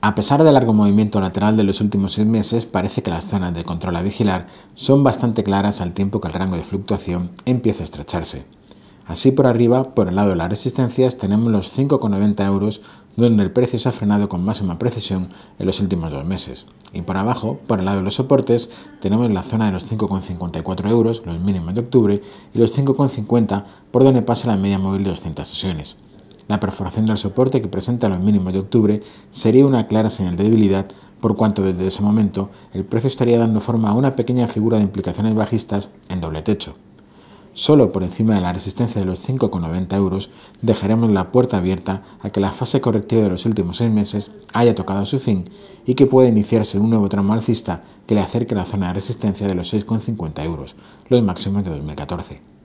A pesar del largo movimiento lateral de los últimos seis meses, parece que las zonas de control a vigilar son bastante claras al tiempo que el rango de fluctuación empieza a estrecharse. Así por arriba, por el lado de las resistencias, tenemos los 5,90 euros, donde el precio se ha frenado con máxima precisión en los últimos dos meses. Y por abajo, por el lado de los soportes, tenemos la zona de los 5,54 euros, los mínimos de octubre, y los 5,50, por donde pasa la media móvil de 200 sesiones. La perforación del soporte que presenta los mínimos de octubre sería una clara señal de debilidad por cuanto desde ese momento el precio estaría dando forma a una pequeña figura de implicaciones bajistas en doble techo. Solo por encima de la resistencia de los 5,90 euros dejaremos la puerta abierta a que la fase correctiva de los últimos seis meses haya tocado su fin y que pueda iniciarse un nuevo tramo alcista que le acerque a la zona de resistencia de los 6,50 euros, los máximos de 2014.